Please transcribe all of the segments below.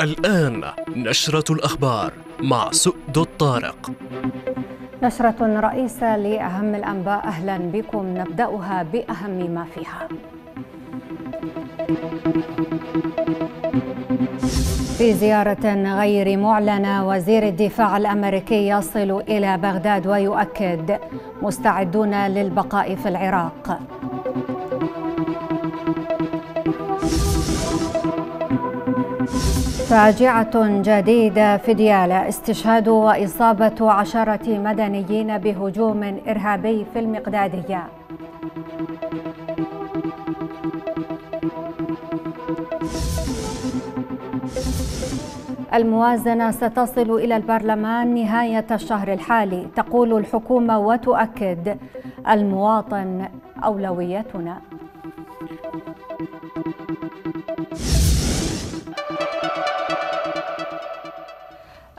الآن نشرة الأخبار مع سؤد الطارق نشرة رئيسة لأهم الأنباء أهلا بكم نبدأها بأهم ما فيها في زيارة غير معلنة وزير الدفاع الأمريكي يصل إلى بغداد ويؤكد مستعدون للبقاء في العراق فاجعة جديدة في ديالى استشهاد وإصابة عشرة مدنيين بهجوم إرهابي في المقدادية الموازنة ستصل إلى البرلمان نهاية الشهر الحالي تقول الحكومة وتؤكد المواطن أولويتنا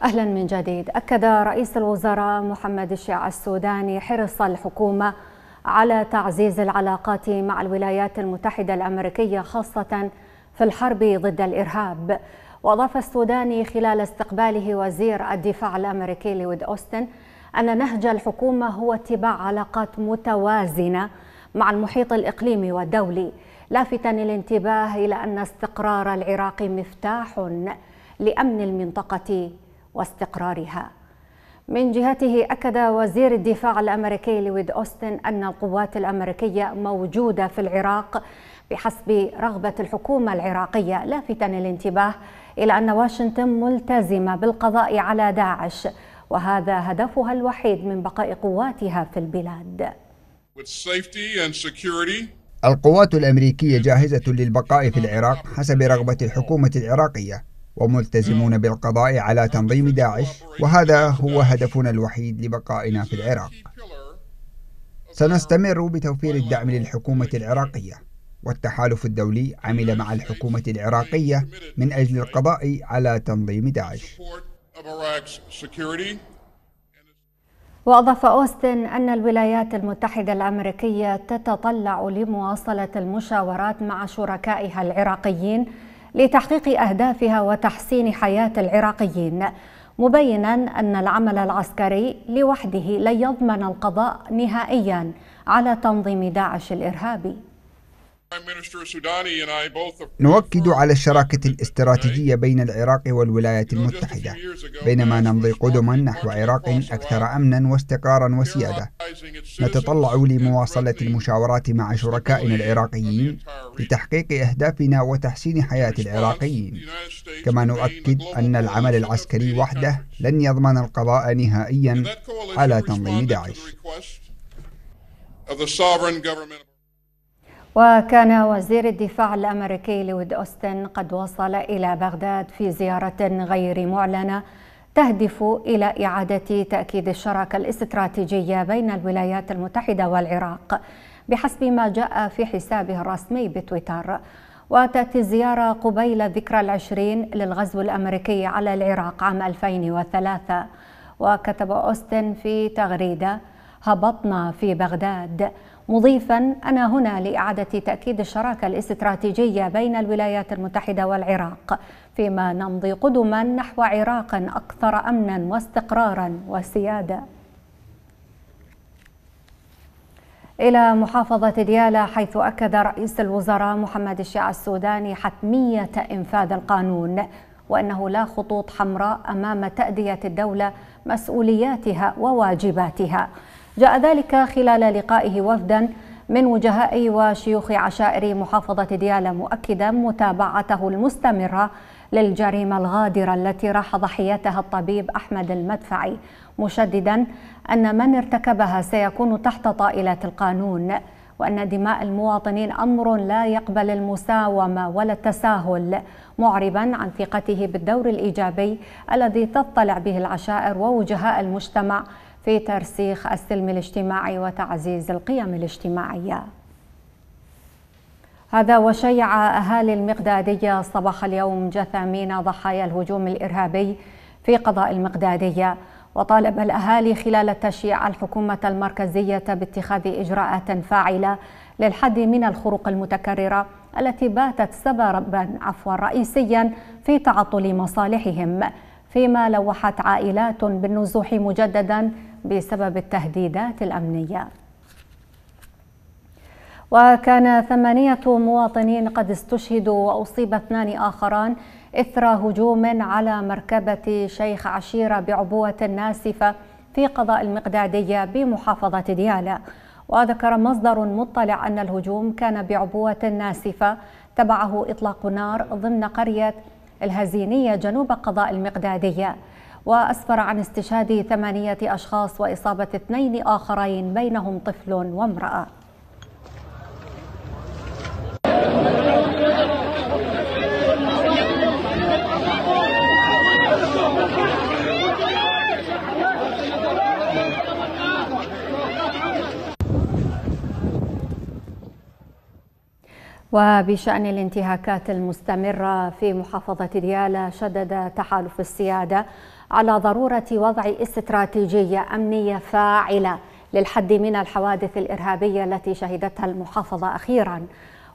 أهلا من جديد أكد رئيس الوزراء محمد الشيع السوداني حرص الحكومة على تعزيز العلاقات مع الولايات المتحدة الأمريكية خاصة في الحرب ضد الإرهاب وأضاف السوداني خلال استقباله وزير الدفاع الأمريكي لويد أوستن أن نهج الحكومة هو اتباع علاقات متوازنة مع المحيط الإقليمي والدولي لافتا الانتباه إلى أن استقرار العراق مفتاح لأمن المنطقة واستقرارها من جهته أكد وزير الدفاع الأمريكي لويد أوستن أن القوات الأمريكية موجودة في العراق بحسب رغبة الحكومة العراقية لافتا الانتباه إلى أن واشنطن ملتزمة بالقضاء على داعش وهذا هدفها الوحيد من بقاء قواتها في البلاد القوات الأمريكية جاهزة للبقاء في العراق حسب رغبة الحكومة العراقية وملتزمون بالقضاء على تنظيم داعش وهذا هو هدفنا الوحيد لبقائنا في العراق سنستمر بتوفير الدعم للحكومة العراقية والتحالف الدولي عمل مع الحكومة العراقية من أجل القضاء على تنظيم داعش وأضاف أوستن أن الولايات المتحدة الأمريكية تتطلع لمواصلة المشاورات مع شركائها العراقيين لتحقيق أهدافها وتحسين حياة العراقيين مبينا أن العمل العسكري لوحده لن يضمن القضاء نهائيا على تنظيم داعش الإرهابي نؤكد على الشراكة الاستراتيجية بين العراق والولايات المتحدة بينما نمضي قدما نحو عراق أكثر أمنا واستقرارا وسيادة نتطلع لمواصلة المشاورات مع شركائنا العراقيين لتحقيق أهدافنا وتحسين حياة العراقيين كما نؤكد أن العمل العسكري وحده لن يضمن القضاء نهائيا على تنظيم داعش وكان وزير الدفاع الأمريكي لويد أوستن قد وصل إلى بغداد في زيارة غير معلنة تهدف إلى إعادة تأكيد الشراكة الاستراتيجية بين الولايات المتحدة والعراق بحسب ما جاء في حسابه الرسمي بتويتر وتأتي الزيارة قبيل ذكرى العشرين للغزو الأمريكي على العراق عام 2003 وكتب أوستن في تغريدة هبطنا في بغداد مضيفا أنا هنا لإعادة تأكيد الشراكة الاستراتيجية بين الولايات المتحدة والعراق فيما نمضي قدما نحو عراق أكثر أمنا واستقرارا وسيادة إلى محافظة ديالى حيث أكد رئيس الوزراء محمد الشيع السوداني حتمية إنفاذ القانون وأنه لا خطوط حمراء أمام تأدية الدولة مسؤولياتها وواجباتها جاء ذلك خلال لقائه وفدا من وجهاء وشيوخ عشائر محافظة ديالى مؤكدا متابعته المستمرة للجريمة الغادرة التي راح ضحيتها الطبيب أحمد المدفعي مشددا أن من ارتكبها سيكون تحت طائلة القانون وأن دماء المواطنين أمر لا يقبل المساومة ولا التساهل معربا عن ثقته بالدور الإيجابي الذي تطلع به العشائر ووجهاء المجتمع في ترسيخ السلم الاجتماعي وتعزيز القيم الاجتماعية هذا وشيع أهالي المقدادية صباح اليوم جثامين ضحايا الهجوم الإرهابي في قضاء المقدادية وطالب الأهالي خلال التشييع الحكومة المركزية باتخاذ إجراءات فاعلة للحد من الخروق المتكررة التي باتت سببا عفوا رئيسيا في تعطل مصالحهم فيما لوحت عائلات بالنزوح مجددا بسبب التهديدات الأمنية وكان ثمانية مواطنين قد استشهدوا وأصيب اثنان آخران إثر هجوم على مركبة شيخ عشيرة بعبوة ناسفة في قضاء المقدادية بمحافظة ديالى وذكر مصدر مطلع أن الهجوم كان بعبوة ناسفة تبعه إطلاق نار ضمن قرية الهزينية جنوب قضاء المقدادية وأسفر عن استشهاد ثمانية أشخاص وإصابة اثنين آخرين بينهم طفل وامرأة وبشأن الانتهاكات المستمرة في محافظة ديالى شدد تحالف السيادة على ضرورة وضع استراتيجية أمنية فاعلة للحد من الحوادث الإرهابية التي شهدتها المحافظة أخيراً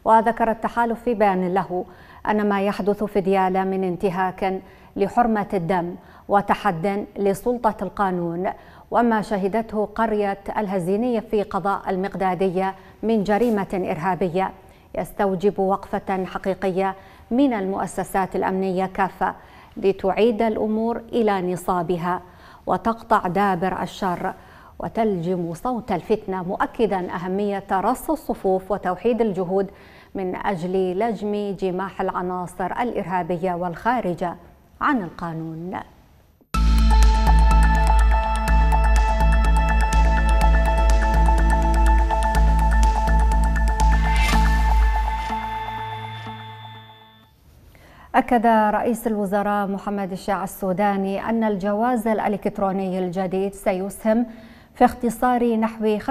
وذكر التحالف في بيان له أن ما يحدث في ديالى من انتهاك لحرمة الدم وتحد لسلطة القانون وما شهدته قرية الهزينية في قضاء المقدادية من جريمة إرهابية يستوجب وقفة حقيقية من المؤسسات الأمنية كافة لتعيد الأمور إلى نصابها وتقطع دابر الشر وتلجم صوت الفتنة مؤكدا أهمية رص الصفوف وتوحيد الجهود من أجل لجم جماح العناصر الإرهابية والخارجة عن القانون أكد رئيس الوزراء محمد الشاع السوداني أن الجواز الإلكتروني الجديد سيسهم في اختصار نحو 85%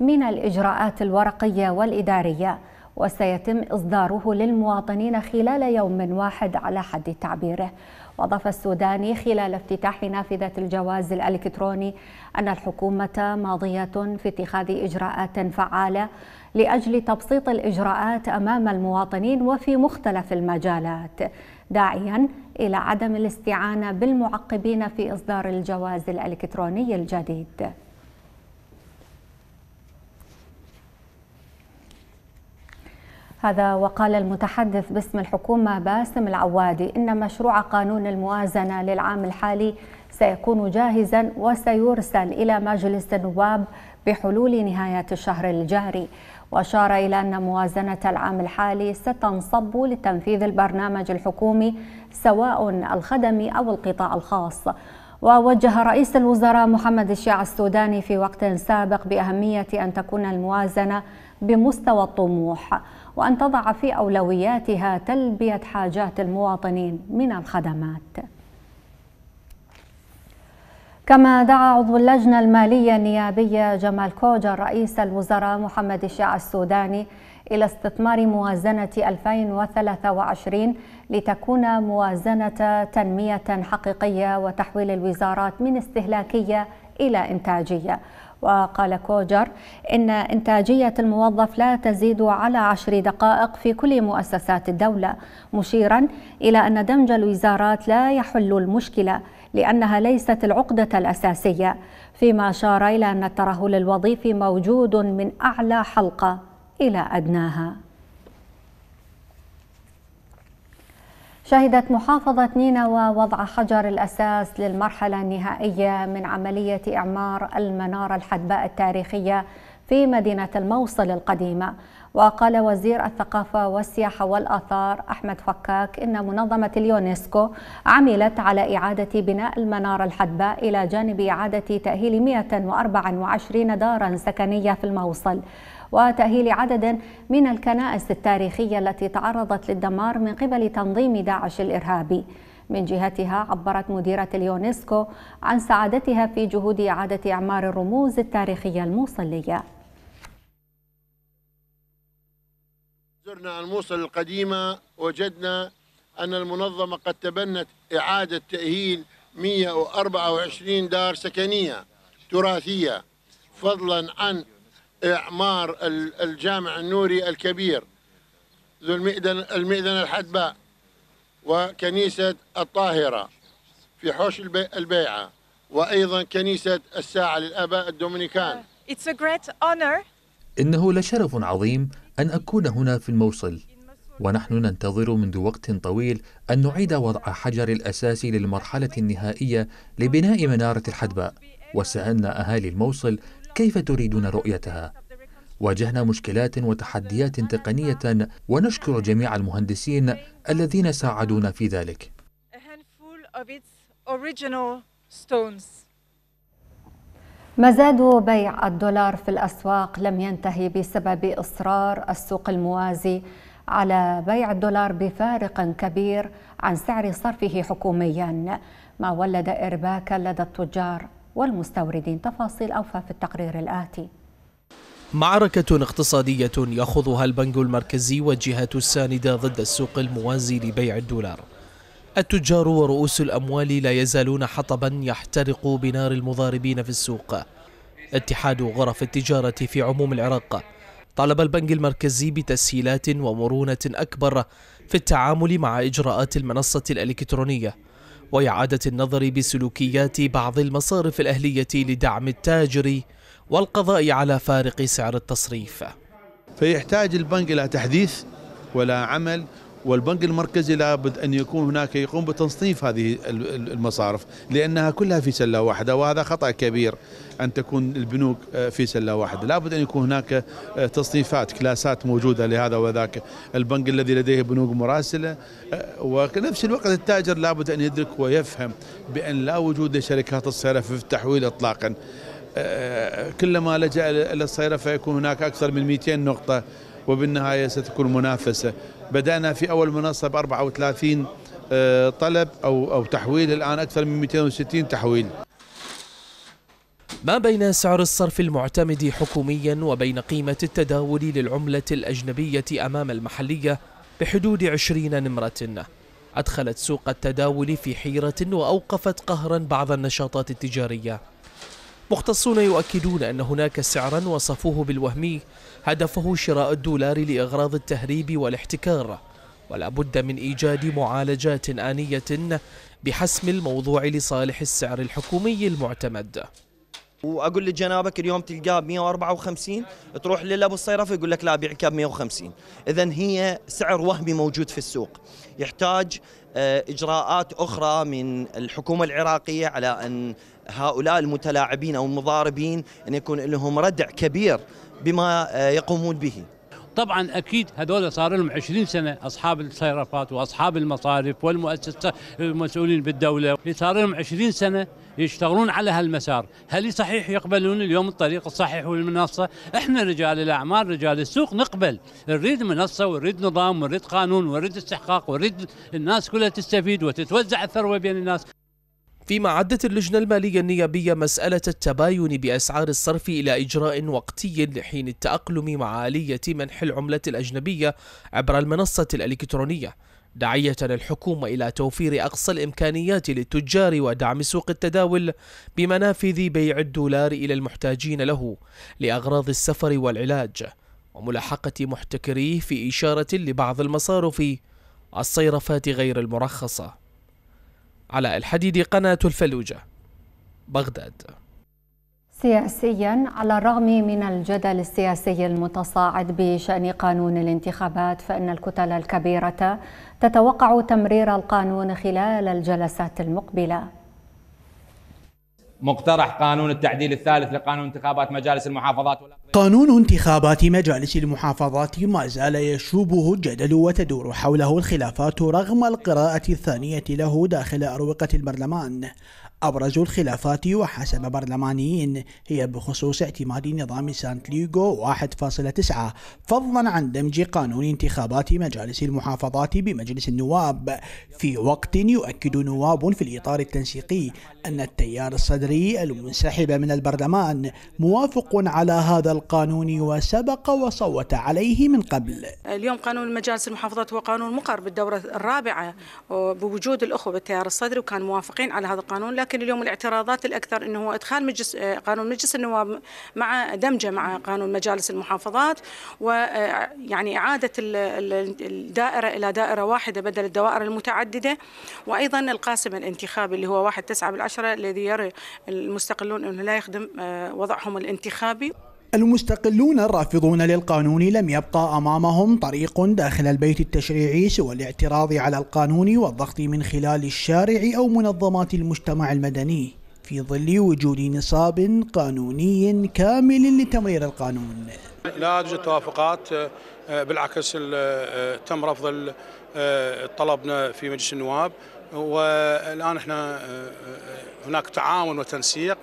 من الإجراءات الورقية والإدارية وسيتم إصداره للمواطنين خلال يوم واحد على حد تعبيره وأضاف السوداني خلال افتتاح نافذة الجواز الإلكتروني أن الحكومة ماضية في اتخاذ إجراءات فعالة لأجل تبسيط الإجراءات أمام المواطنين وفي مختلف المجالات داعيا إلى عدم الاستعانة بالمعقبين في إصدار الجواز الإلكتروني الجديد هذا وقال المتحدث باسم الحكومة باسم العوادي إن مشروع قانون الموازنة للعام الحالي سيكون جاهزا وسيرسل إلى مجلس النواب بحلول نهاية الشهر الجاري وأشار إلى أن موازنة العام الحالي ستنصب لتنفيذ البرنامج الحكومي سواء الخدمي أو القطاع الخاص ووجه رئيس الوزراء محمد الشيع السوداني في وقت سابق بأهمية أن تكون الموازنة بمستوى الطموح وأن تضع في أولوياتها تلبية حاجات المواطنين من الخدمات كما دعا عضو اللجنة المالية النيابية جمال كوجا رئيس الوزراء محمد الشاع السوداني إلى استثمار موازنة 2023 لتكون موازنة تنمية حقيقية وتحويل الوزارات من استهلاكية إلى إنتاجية وقال كوجر إن إنتاجية الموظف لا تزيد على عشر دقائق في كل مؤسسات الدولة مشيرا إلى أن دمج الوزارات لا يحل المشكلة لأنها ليست العقدة الأساسية فيما أشار إلى أن الترهل الوظيفي موجود من أعلى حلقة إلى أدناها شهدت محافظة نينوى وضع حجر الأساس للمرحلة النهائية من عملية إعمار المنارة الحدباء التاريخية في مدينة الموصل القديمة وقال وزير الثقافة والسياحة والآثار أحمد فكاك إن منظمة اليونسكو عملت على إعادة بناء المنارة الحدباء إلى جانب إعادة تأهيل 124 دارا سكنية في الموصل وتأهيل عدد من الكنائس التاريخية التي تعرضت للدمار من قبل تنظيم داعش الإرهابي من جهتها عبرت مديرة اليونسكو عن سعادتها في جهود إعادة إعمار الرموز التاريخية الموصلية زرنا الموصل القديمة وجدنا أن المنظمة قد تبنت إعادة تأهيل 124 دار سكنية تراثية فضلا عن إعمار الجامع النوري الكبير ذو المئذن المئذنة الحدباء وكنيسة الطاهرة في حوش البيعة وأيضا كنيسة الساعة للآباء الدومينيكان uh, It's a great honor. إنه لشرف عظيم أن أكون هنا في الموصل ونحن ننتظر منذ وقت طويل أن نعيد وضع حجر الأساس للمرحلة النهائية لبناء منارة الحدباء وسألنا أهالي الموصل كيف تريدون رؤيتها واجهنا مشكلات وتحديات تقنيه ونشكر جميع المهندسين الذين ساعدونا في ذلك مزاد بيع الدولار في الاسواق لم ينتهي بسبب اصرار السوق الموازي على بيع الدولار بفارق كبير عن سعر صرفه حكوميا ما ولد ارباكا لدى التجار والمستوردين تفاصيل أوفى في التقرير الآتي معركة اقتصادية يخوضها البنك المركزي والجهات الساندة ضد السوق الموازي لبيع الدولار التجار ورؤوس الأموال لا يزالون حطبا يحترق بنار المضاربين في السوق اتحاد غرف التجارة في عموم العراق طالب البنك المركزي بتسهيلات ومرونة أكبر في التعامل مع إجراءات المنصة الإلكترونية وإعادة النظر بسلوكيات بعض المصارف الأهلية لدعم التاجر والقضاء على فارق سعر التصريف فيحتاج البنك إلى تحديث ولا عمل والبنك المركزي لابد أن يكون هناك يقوم بتنصيف هذه المصارف لأنها كلها في سلة واحدة وهذا خطأ كبير أن تكون البنوك آه، في سلة واحدة لابد أن يكون هناك آه، تصنيفات كلاسات موجودة لهذا وذاك البنك الذي لديه بنوك مراسلة آه، ونفس الوقت التاجر لابد أن يدرك ويفهم بأن لا وجود لشركات الصرف في التحويل إطلاقا كلما لجأ إلى الصيرفة يكون هناك أكثر من 200 نقطة وبالنهاية ستكون منافسة بدأنا في أول منصة ب 34 طلب أو أو تحويل الآن أكثر من 260 تحويل ما بين سعر الصرف المعتمد حكوميا وبين قيمة التداول للعملة الأجنبية أمام المحلية بحدود 20 نمرة أدخلت سوق التداول في حيرة وأوقفت قهرا بعض النشاطات التجارية مختصون يؤكدون أن هناك سعرا وصفوه بالوهمي هدفه شراء الدولار لأغراض التهريب والاحتكار ولا بد من إيجاد معالجات آنية بحسم الموضوع لصالح السعر الحكومي المعتمد واقول لجنابك اليوم تلقاه ب 154 تروح للابو الصيرف يقول لك لا بيعك ب 150 اذا هي سعر وهمي موجود في السوق يحتاج آه، اجراءات اخرى من الحكومه العراقيه على ان هؤلاء المتلاعبين او المضاربين ان يكون لهم ردع كبير بما آه، يقومون به طبعا اكيد هذول صار لهم 20 سنه اصحاب الصرافات واصحاب المصارف والمؤسسات المسؤولين بالدوله صار لهم 20 سنه يشتغلون على هالمسار هل صحيح يقبلون اليوم الطريق الصحيح والمنصه احنا رجال الاعمال رجال السوق نقبل نريد منصه ونريد نظام ونريد قانون ونريد استحقاق ونريد الناس كلها تستفيد وتتوزع الثروه بين الناس فيما عدت اللجنة المالية النيابية مسألة التباين بأسعار الصرف إلى إجراء وقتي لحين التأقلم مع آلية منح العملة الأجنبية عبر المنصة الإلكترونية داعية الحكومة إلى توفير أقصى الإمكانيات للتجار ودعم سوق التداول بمنافذ بيع الدولار إلى المحتاجين له لأغراض السفر والعلاج وملاحقة محتكريه في إشارة لبعض المصارف الصيرفات غير المرخصة على الحديد قناة الفلوجة بغداد سياسيا على الرغم من الجدل السياسي المتصاعد بشأن قانون الانتخابات فإن الكتل الكبيرة تتوقع تمرير القانون خلال الجلسات المقبلة مقترح قانون التعديل الثالث لقانون انتخابات مجالس المحافظات قانون انتخابات مجالس المحافظات ما زال يشوبه الجدل وتدور حوله الخلافات رغم القراءة الثانية له داخل أروقة البرلمان أبرز الخلافات وحسب برلمانيين هي بخصوص اعتماد نظام سانت ليغو 1.9 فضلا عن دمج قانون انتخابات مجالس المحافظات بمجلس النواب في وقت يؤكد نواب في الإطار التنسيقي أن التيار الصدري المنسحب من البرلمان موافق على هذا القانون وسبق وصوت عليه من قبل اليوم قانون مجالس المحافظات هو قانون مقر بالدورة الرابعة بوجود الأخوة بالتيار الصدري وكان موافقين على هذا القانون لكن اليوم الاعتراضات الأكثر أنه هو إدخال مجلس قانون مجلس النواب مع دمجه مع قانون مجالس المحافظات ويعني إعادة الدائرة إلى دائرة واحدة بدل الدوائر المتعددة وأيضا القاسم الانتخابي اللي هو واحد تسعة بالعشرة عشرة الذي يرى المستقلون أنه لا يخدم آه، وضعهم الانتخابي المستقلون الرافضون للقانون لم يبقى امامهم طريق داخل البيت التشريعي سوى الاعتراض على القانون والضغط من خلال الشارع او منظمات المجتمع المدني في ظل وجود نصاب قانوني كامل لتمرير القانون. لا توجد توافقات آه، آه، بالعكس تم رفض طلبنا في مجلس النواب والان احنا هناك تعاون وتنسيق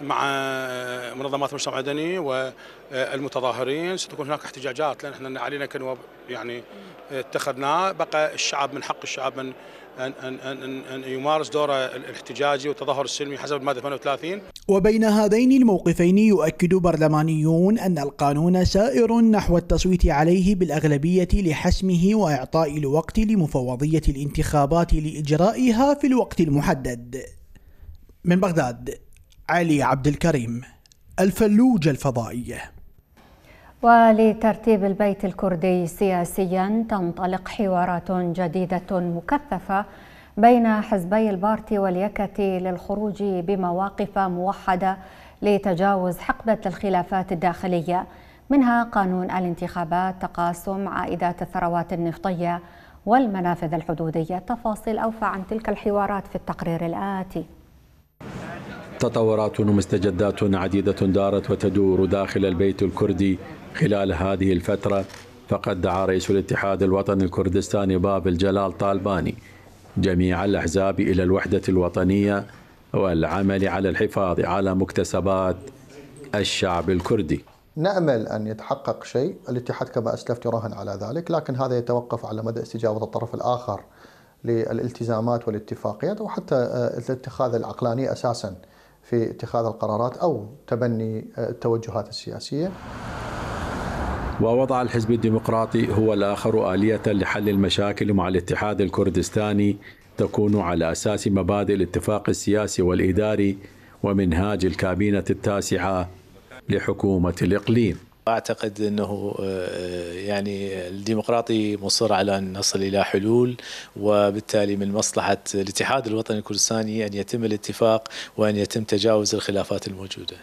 مع منظمات المجتمع المدني والمتظاهرين ستكون هناك احتجاجات لان احنا علينا كنواب يعني اتخذناه بقى الشعب من حق الشعب من أن, أن, أن, أن يمارس دوره الاحتجاجي والتظاهر السلمي حسب المادة 38 وبين هذين الموقفين يؤكد برلمانيون أن القانون سائر نحو التصويت عليه بالأغلبية لحسمه وإعطاء الوقت لمفوضية الانتخابات لإجرائها في الوقت المحدد من بغداد علي عبد الكريم الفلوجة الفضائية ولترتيب البيت الكردي سياسيا تنطلق حوارات جديدة مكثفة بين حزبي البارتي واليكتي للخروج بمواقف موحدة لتجاوز حقبة الخلافات الداخلية منها قانون الانتخابات تقاسم عائدات الثروات النفطية والمنافذ الحدودية تفاصيل أوفى عن تلك الحوارات في التقرير الآتي تطورات ومستجدات عديدة دارت وتدور داخل البيت الكردي خلال هذه الفترة فقد دعا رئيس الاتحاد الوطني الكردستاني باب الجلال طالباني جميع الأحزاب إلى الوحدة الوطنية والعمل على الحفاظ على مكتسبات الشعب الكردي نأمل أن يتحقق شيء الاتحاد كما أسلفت يراهن على ذلك لكن هذا يتوقف على مدى استجابة الطرف الآخر للالتزامات والاتفاقيات وحتى آه، الاتخاذ العقلاني أساساً في اتخاذ القرارات أو تبني آه، التوجهات السياسية ووضع الحزب الديمقراطي هو الآخر آلية لحل المشاكل مع الاتحاد الكردستاني تكون على أساس مبادئ الاتفاق السياسي والإداري ومنهاج الكابينة التاسعة لحكومة الإقليم اعتقد انه آه، يعني الديمقراطي مصر على ان نصل الى حلول وبالتالي من مصلحه الاتحاد الوطني الكردستاني ان يتم الاتفاق وان يتم تجاوز الخلافات الموجوده.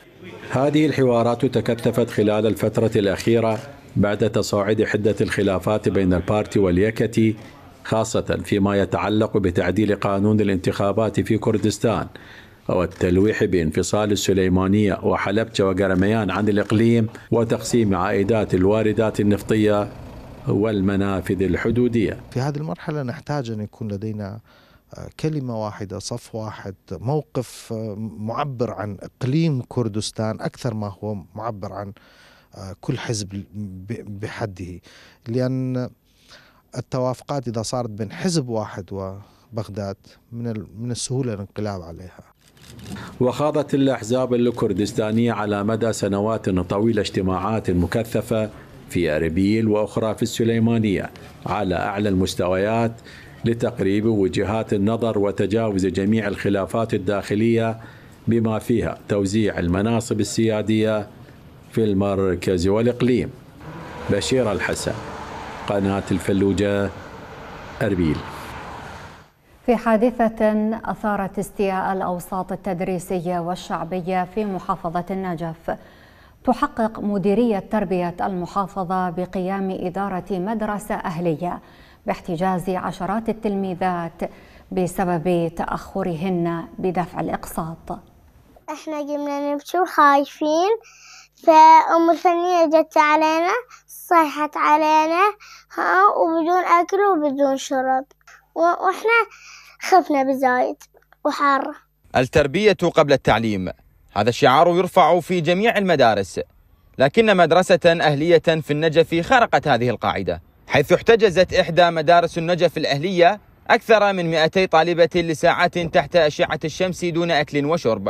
هذه الحوارات تكثفت خلال الفتره الاخيره بعد تصاعد حدة الخلافات بين البارتي واليكتي خاصة فيما يتعلق بتعديل قانون الانتخابات في كردستان أو التلويح بانفصال السليمانية وحلبجة وقرميان عن الإقليم وتقسيم عائدات الواردات النفطية والمنافذ الحدودية في هذه المرحلة نحتاج أن يكون لدينا آه، كلمة واحدة صف واحد موقف آه، معبر عن إقليم كردستان أكثر ما هو معبر عن كل حزب بحده لأن التوافقات إذا صارت بين حزب واحد وبغداد من من السهولة الانقلاب عليها وخاضت الأحزاب الكردستانية على مدى سنوات طويلة اجتماعات مكثفة في أربيل وأخرى في السليمانية على أعلى المستويات لتقريب وجهات النظر وتجاوز جميع الخلافات الداخلية بما فيها توزيع المناصب السيادية في المركز والإقليم بشير الحسن قناة الفلوجة أربيل في حادثة أثارت استياء الأوساط التدريسية والشعبية في محافظة النجف تحقق مديرية تربية المحافظة بقيام إدارة مدرسة أهلية باحتجاز عشرات التلميذات بسبب تأخرهن بدفع الإقساط احنا جبنا نمشي وخايفين فأم الفنية جت علينا صيحت علينا ها وبدون أكل وبدون شرب وإحنا خفنا بزايد وحارة التربية قبل التعليم هذا الشعار يرفع في جميع المدارس لكن مدرسة أهلية في النجف خرقت هذه القاعدة حيث احتجزت إحدى مدارس النجف الأهلية أكثر من 200 طالبة لساعات تحت أشعة الشمس دون أكل وشرب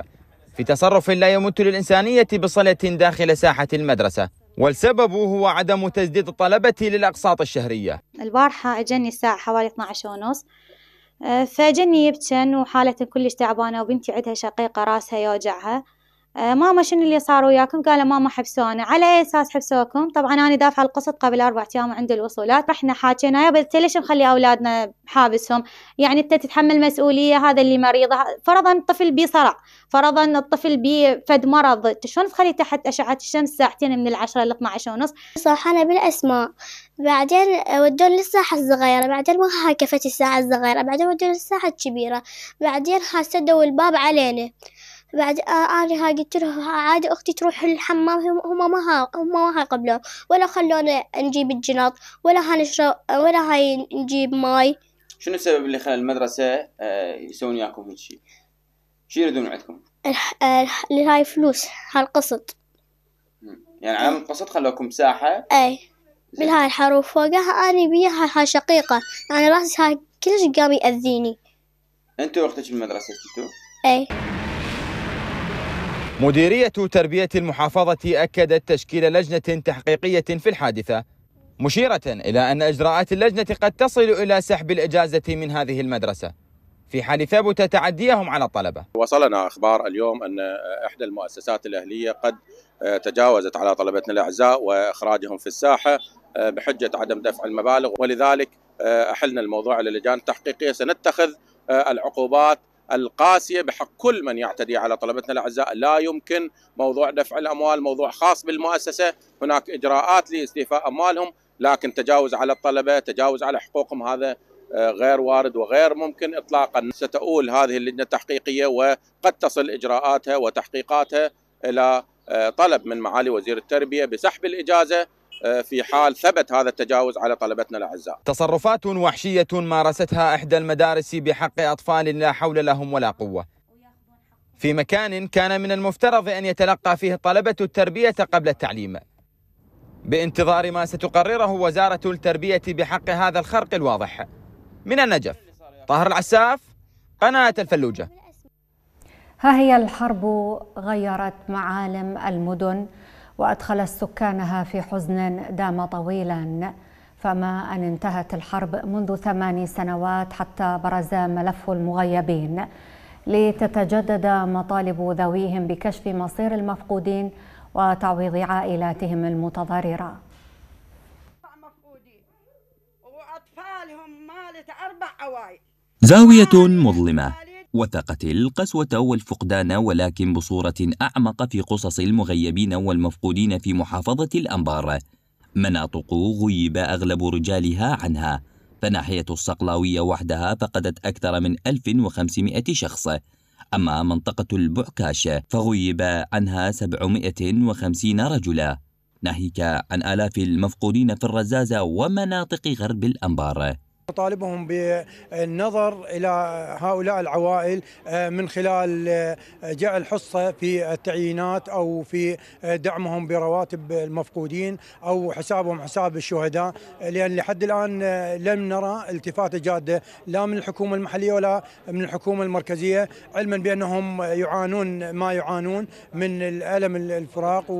في تصرف لا يمت للإنسانية بصلة داخل ساحة المدرسة والسبب هو عدم تسديد الطلبة للأقساط الشهرية البارحة أجني الساعة حوالي 12 ونص آه، فجني يبتن وحالة كلش تعبانة وبنتي عندها شقيقة راسها يوجعها آه، ماما شنو اللي صار وياكم قال ماما حبسونا على اي اساس حبسوكم طبعا انا دافعه القسط قبل اربع ايام عند الوصولات رحنا حاكينا يا بنت ليش مخلي اولادنا حابسهم يعني انت تتحمل مسؤوليه هذا اللي مريضه فرضا الطفل بي صرع فرضا الطفل بي فد مرض شلون تخلي تحت اشعه الشمس ساعتين من العشرة ل 12 ونص صرحانه بالاسماء بعدين ودون للساحة الصغيرة بعدين ما هكفت الساحة الصغيرة بعدين ودون للساحة الكبيرة بعدين خاصة الباب علينا بعد أنا آه، آه، قلت له آه، عاد أختي تروح الحمام هم ما هم ما قبلوا ولا خلونا نجيب الجنط ولا هنشرب ولا هاي نجيب ماي شنو السبب اللي خلى المدرسة يسوون وياكم هيك شو يريدون عندكم؟ هاي فلوس هالقسط يعني على القسط خلوكم ساحة اي من هاي الحروف فوقها أنا بيها هاي شقيقة يعني راسها كلش قام يأذيني انتو في المدرسة كنتو؟ اي مديرية تربية المحافظة أكدت تشكيل لجنة تحقيقية في الحادثة مشيرة إلى أن إجراءات اللجنة قد تصل إلى سحب الإجازة من هذه المدرسة في حال ثبت تعديهم على الطلبة وصلنا أخبار اليوم أن إحدى المؤسسات الأهلية قد تجاوزت على طلبتنا الأعزاء وإخراجهم في الساحة بحجة عدم دفع المبالغ ولذلك أحلنا الموضوع للجان التحقيقية سنتخذ العقوبات القاسيه بحق كل من يعتدي على طلبتنا الاعزاء لا يمكن موضوع دفع الاموال موضوع خاص بالمؤسسه هناك اجراءات لاستيفاء اموالهم لكن تجاوز على الطلبه تجاوز على حقوقهم هذا آه، غير وارد وغير ممكن اطلاقا ستؤول هذه اللجنه التحقيقيه وقد تصل اجراءاتها وتحقيقاتها الى آه، طلب من معالي وزير التربيه بسحب الاجازه آه، في حال ثبت هذا التجاوز على طلبتنا الاعزاء. تصرفات وحشيه مارستها احدى المدارس بحق اطفال لا حول لهم ولا قوه. في مكان كان من المفترض ان يتلقى فيه طلبه التربيه قبل التعليم. بانتظار ما ستقرره وزاره التربيه بحق هذا الخرق الواضح. من النجف طاهر العساف قناه الفلوجه. ها هي الحرب غيرت معالم المدن وأدخل سكانها في حزن دام طويلا فما أن انتهت الحرب منذ ثماني سنوات حتى برز ملف المغيبين لتتجدد مطالب ذويهم بكشف مصير المفقودين وتعويض عائلاتهم المتضررة زاوية مظلمة وثقت القسوة والفقدان ولكن بصورة أعمق في قصص المغيبين والمفقودين في محافظة الأنبار مناطق غيب أغلب رجالها عنها فناحية الصقلاوية وحدها فقدت أكثر من 1500 شخص أما منطقة البعكاش فغيب عنها 750 رجلا ناهيك عن آلاف المفقودين في الرزازة ومناطق غرب الأنبار نطالبهم بالنظر إلى هؤلاء العوائل آه، من خلال آه، جعل حصة في التعيينات أو في آه، دعمهم برواتب المفقودين أو حسابهم حساب الشهداء لأن لحد الآن لم نرى التفاتة جادة لا من الحكومة المحلية ولا من الحكومة المركزية علما بأنهم يعانون ما يعانون من الألم الفراق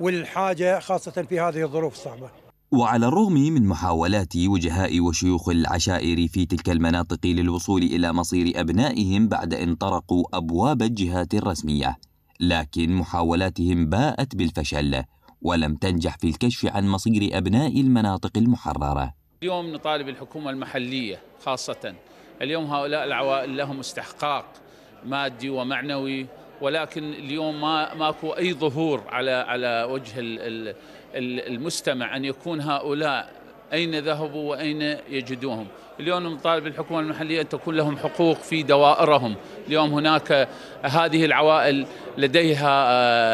والحاجة خاصة في هذه الظروف الصعبة وعلى الرغم من محاولات وجهاء وشيوخ العشائر في تلك المناطق للوصول إلى مصير أبنائهم بعد أن طرقوا أبواب الجهات الرسمية لكن محاولاتهم باءت بالفشل ولم تنجح في الكشف عن مصير أبناء المناطق المحررة اليوم نطالب الحكومة المحلية خاصة اليوم هؤلاء العوائل لهم استحقاق مادي ومعنوي ولكن اليوم ما ماكو اي ظهور على على وجه المستمع أن يكون هؤلاء أين ذهبوا وأين يجدوهم اليوم نطالب الحكومة المحلية أن تكون لهم حقوق في دوائرهم اليوم هناك هذه العوائل لديها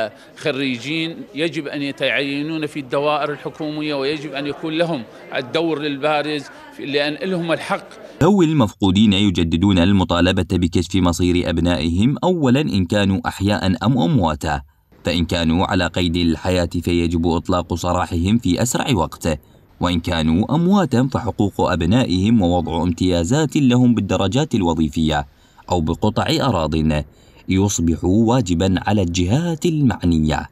آه، خريجين يجب أن يتعينون في الدوائر الحكومية ويجب أن يكون لهم الدور البارز لأن لهم الحق ذوي المفقودين يجددون المطالبة بكشف مصير أبنائهم أولا إن كانوا أحياء أم أمواتا فإن كانوا على قيد الحياة فيجب إطلاق سراحهم في أسرع وقت وإن كانوا أمواتا فحقوق أبنائهم ووضع امتيازات لهم بالدرجات الوظيفية أو بقطع أراضٍ يصبح واجبا على الجهات المعنية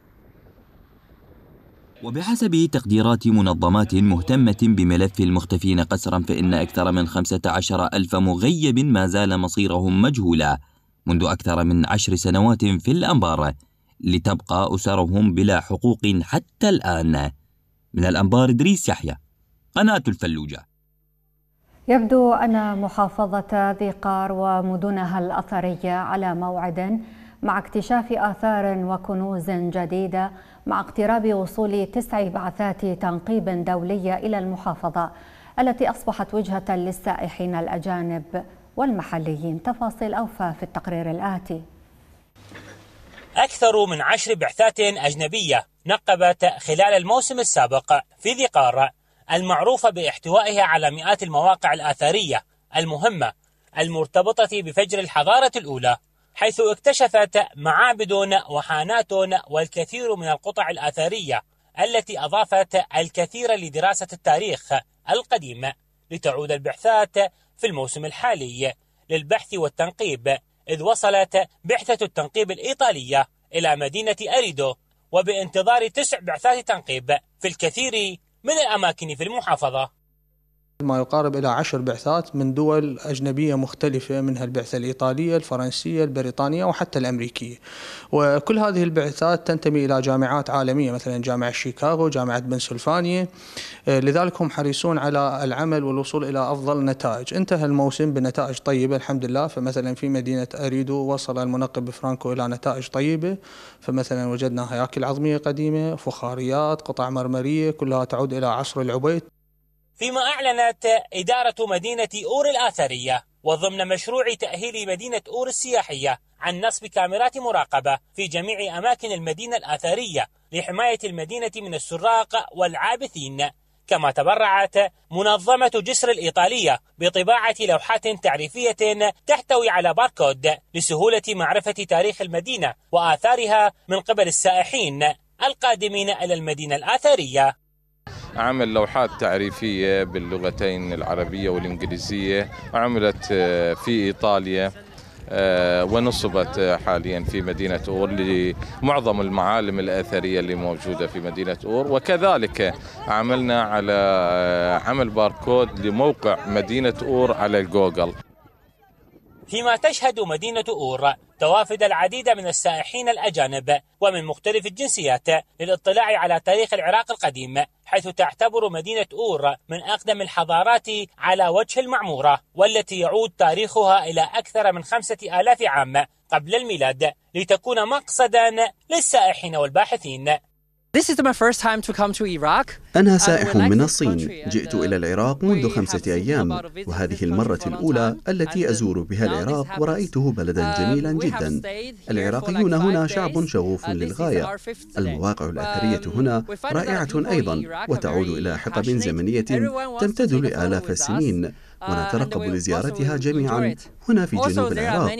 وبحسب تقديرات منظمات مهتمة بملف المختفين قسرا فإن أكثر من 15 ألف مغيب ما زال مصيرهم مجهولا منذ أكثر من عشر سنوات في الأنبار لتبقى أسرهم بلا حقوق حتى الآن من الأنبار إدريس يحيى قناة الفلوجة يبدو أن محافظة ذي قار ومدنها الأثرية على موعد مع اكتشاف آثار وكنوز جديدة مع اقتراب وصول تسع بعثات تنقيب دولية إلى المحافظة التي أصبحت وجهة للسائحين الأجانب والمحليين تفاصيل أوفى في التقرير الآتي أكثر من عشر بعثات أجنبية نقبت خلال الموسم السابق في ذي قارة المعروفة باحتوائها على مئات المواقع الآثارية المهمة المرتبطة بفجر الحضارة الأولى حيث اكتشفت معابد وحانات والكثير من القطع الآثارية التي أضافت الكثير لدراسة التاريخ القديم لتعود البعثات في الموسم الحالي للبحث والتنقيب إذ وصلت بعثة التنقيب الإيطالية إلى مدينة أريدو وبانتظار تسع بعثات تنقيب في الكثير من الأماكن في المحافظة ما يقارب إلى عشر بعثات من دول أجنبية مختلفة منها البعثة الإيطالية الفرنسية البريطانية وحتى الأمريكية وكل هذه البعثات تنتمي إلى جامعات عالمية مثلا جامعة شيكاغو جامعة بنسلفانيا آه، لذلك هم حريصون على العمل والوصول إلى أفضل نتائج انتهى الموسم بنتائج طيبة الحمد لله فمثلا في مدينة أريدو وصل المنقب فرانكو إلى نتائج طيبة فمثلا وجدنا هياكل عظمية قديمة فخاريات قطع مرمرية كلها تعود إلى عصر العبيد فيما أعلنت إدارة مدينة أور الآثرية وضمن مشروع تأهيل مدينة أور السياحية عن نصب كاميرات مراقبة في جميع أماكن المدينة الآثرية لحماية المدينة من السراق والعابثين كما تبرعت منظمة جسر الإيطالية بطباعة لوحات تعريفية تحتوي على باركود لسهولة معرفة تاريخ المدينة وآثارها من قبل السائحين القادمين إلى المدينة الآثرية عمل لوحات تعريفية باللغتين العربية والإنجليزية عملت آه، في إيطاليا آه، ونصبت آه، حاليا في مدينة أور لمعظم المعالم الأثرية اللي موجودة في مدينة أور وكذلك عملنا على عمل باركود لموقع مدينة أور على الجوجل فيما تشهد مدينة أور توافد العديد من السائحين الأجانب ومن مختلف الجنسيات للاطلاع على تاريخ العراق القديم حيث تعتبر مدينة أور من أقدم الحضارات على وجه المعمورة والتي يعود تاريخها إلى أكثر من خمسة آلاف عام قبل الميلاد لتكون مقصدا للسائحين والباحثين أنا سائح من الصين جئت uh, إلى العراق منذ خمسة أيام وهذه المرة الأولى التي uh, أزور بها العراق ورأيته بلدا uh, جميلا جدا العراقيون هنا شعب شغوف للغاية المواقع الأثرية um, هنا رائعة أيضا وتعود إلى حقب زمنية تمتد لآلاف السنين ونترقب لزيارتها جميعا هنا في جنوب العراق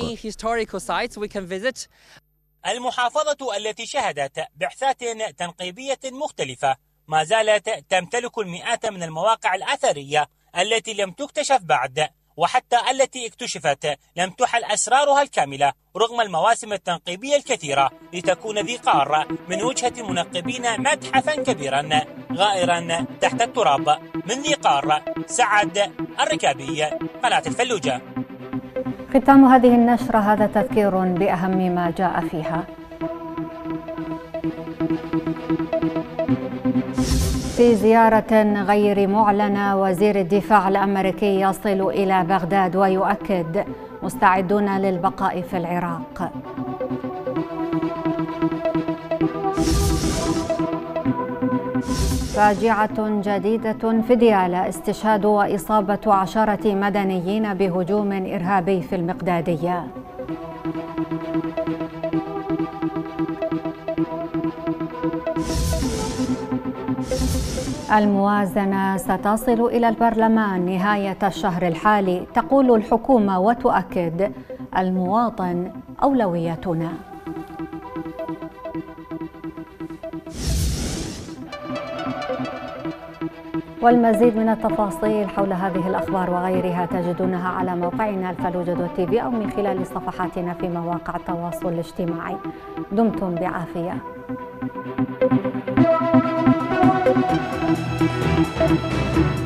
المحافظة التي شهدت بعثات تنقيبية مختلفة ما زالت تمتلك المئات من المواقع الأثرية التي لم تكتشف بعد وحتى التي اكتشفت لم تحل أسرارها الكاملة رغم المواسم التنقيبية الكثيرة لتكون ذي قارة من وجهة المنقبين متحفا كبيرا غائرا تحت التراب من ذي قارة سعد الركابي قناة الفلوجة ختام هذه النشرة هذا تذكير بأهم ما جاء فيها في زيارة غير معلنة وزير الدفاع الأمريكي يصل إلى بغداد ويؤكد مستعدون للبقاء في العراق فاجعة جديدة في ديالى استشهاد وإصابة عشرة مدنيين بهجوم إرهابي في المقدادية الموازنة ستصل إلى البرلمان نهاية الشهر الحالي تقول الحكومة وتؤكد المواطن أولويتنا والمزيد من التفاصيل حول هذه الأخبار وغيرها تجدونها على موقعنا الفلوجدو تي في أو من خلال صفحاتنا في مواقع التواصل الاجتماعي دمتم بعافية